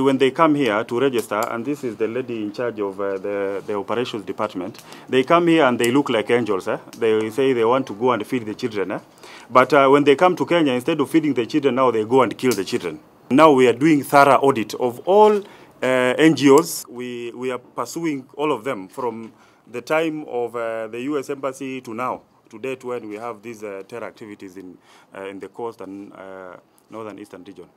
When they come here to register, and this is the lady in charge of uh, the, the operations department, they come here and they look like angels. Eh? They say they want to go and feed the children. Eh? But uh, when they come to Kenya, instead of feeding the children, now they go and kill the children. Now we are doing thorough audit of all uh, NGOs. We, we are pursuing all of them from the time of uh, the U.S. Embassy to now, to date when we have these uh, terror activities in, uh, in the coast and northern eastern region.